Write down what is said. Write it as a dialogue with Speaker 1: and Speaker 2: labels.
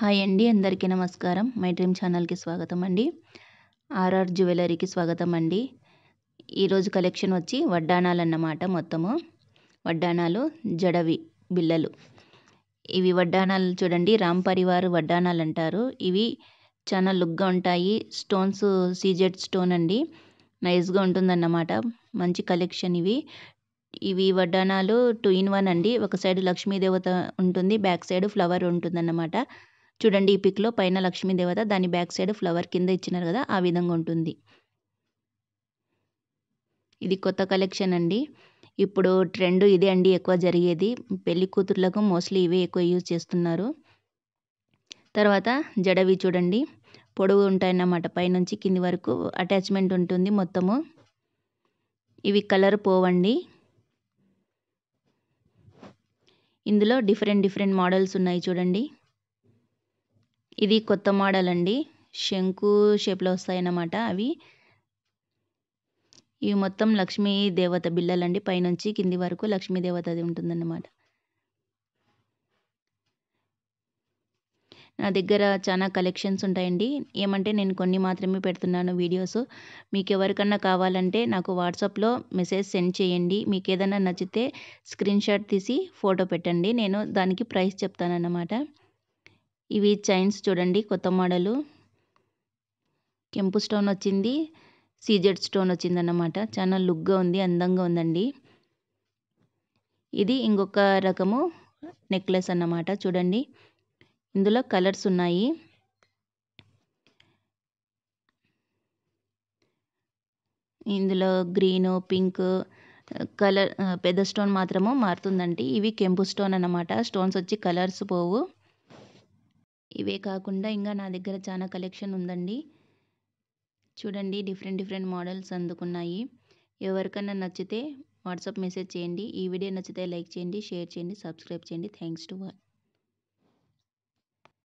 Speaker 1: hi అండి అందరికీ నమస్కారం మై డ్రీమ్ ఛానల్కి స్వాగతం అండి ఆర్ఆర్ జ్యువెలరీకి స్వాగతం అండి ఈరోజు కలెక్షన్ వచ్చి వడ్డాణాలు అన్నమాట మొత్తము వడ్డాణాలు జడవి బిల్లలు ఇవి వడ్డాణాలు చూడండి రామ్ పరివారు వడ్డాణాలు అంటారు ఇవి చాలా లుక్గా ఉంటాయి స్టోన్స్ సీజెడ్ స్టోన్ అండి నైస్గా ఉంటుందన్నమాట మంచి కలెక్షన్ ఇవి ఇవి వడ్డాణాలు టూ ఇన్ వన్ అండి ఒక సైడ్ లక్ష్మీదేవత ఉంటుంది బ్యాక్ సైడ్ ఫ్లవర్ ఉంటుందన్నమాట చూడండి ఈ పిక్లో పైన లక్ష్మీ దేవత దాని బ్యాక్ సైడ్ ఫ్లవర్ కింద ఇచ్చినారు కదా ఆ విధంగా ఉంటుంది ఇది కొత్త కలెక్షన్ అండి ఇప్పుడు ట్రెండ్ ఇదే అండి ఎక్కువ జరిగేది పెళ్లి కూతుర్లకు మోస్ట్లీ ఇవే ఎక్కువ యూజ్ చేస్తున్నారు తర్వాత జడవి చూడండి పొడవు ఉంటాయన్నమాట పైనుంచి కింది వరకు అటాచ్మెంట్ ఉంటుంది మొత్తము ఇవి కలర్ పోవండి ఇందులో డిఫరెంట్ డిఫరెంట్ మోడల్స్ ఉన్నాయి చూడండి ఇది కొత్త మోడల్ అండి శంకు షేప్లో వస్తాయన్నమాట అవి ఇవి మొత్తం లక్ష్మీ దేవత బిళ్ళలండి పైనుంచి కింది వరకు లక్ష్మీ దేవత అది ఉంటుందన్నమాట నా దగ్గర చాలా కలెక్షన్స్ ఉంటాయండి ఏమంటే నేను కొన్ని మాత్రమే పెడుతున్నాను వీడియోస్ మీకు ఎవరికన్నా కావాలంటే నాకు వాట్సాప్లో మెసేజ్ సెండ్ చేయండి మీకు ఏదైనా నచ్చితే స్క్రీన్ షాట్ తీసి ఫోటో పెట్టండి నేను దానికి ప్రైస్ చెప్తానన్నమాట ఇవి చైన్స్ చూడండి కొత్త మోడలు కెంపు స్టోన్ వచ్చింది సీజెడ్ స్టోన్ వచ్చింది అన్నమాట చాలా లుక్గా ఉంది అందంగా ఉందండి ఇది ఇంకొక రకము నెక్లెస్ అన్నమాట చూడండి ఇందులో కలర్స్ ఉన్నాయి ఇందులో గ్రీను పింక్ కలర్ పెద్ద స్టోన్ మాత్రము మారుతుందండి ఇవి కెంపు స్టోన్ అన్నమాట స్టోన్స్ వచ్చి కలర్స్ పోవు ఇవే కాకుండా ఇంకా నా దగ్గర చాలా కలెక్షన్ ఉందండి చూడండి డిఫరెంట్ డిఫరెంట్ మోడల్స్ అందుకున్నాయి ఎవరికైనా నచ్చితే వాట్సాప్ మెసేజ్ చేయండి ఈ వీడియో నచ్చితే లైక్ చేయండి షేర్ చేయండి సబ్స్క్రైబ్ చేయండి థ్యాంక్స్ టు వాచ్